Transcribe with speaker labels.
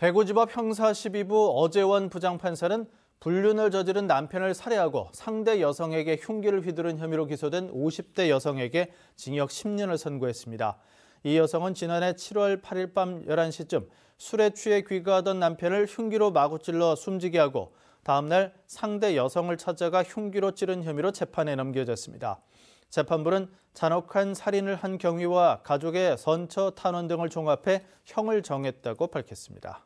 Speaker 1: 대구지법 형사 12부 어재원 부장판사는 불륜을 저지른 남편을 살해하고 상대 여성에게 흉기를 휘두른 혐의로 기소된 50대 여성에게 징역 10년을 선고했습니다. 이 여성은 지난해 7월 8일 밤 11시쯤 술에 취해 귀가하던 남편을 흉기로 마구 찔러 숨지게 하고 다음날 상대 여성을 찾아가 흉기로 찌른 혐의로 재판에 넘겨졌습니다. 재판부는 잔혹한 살인을 한 경위와 가족의 선처 탄원 등을 종합해 형을 정했다고 밝혔습니다.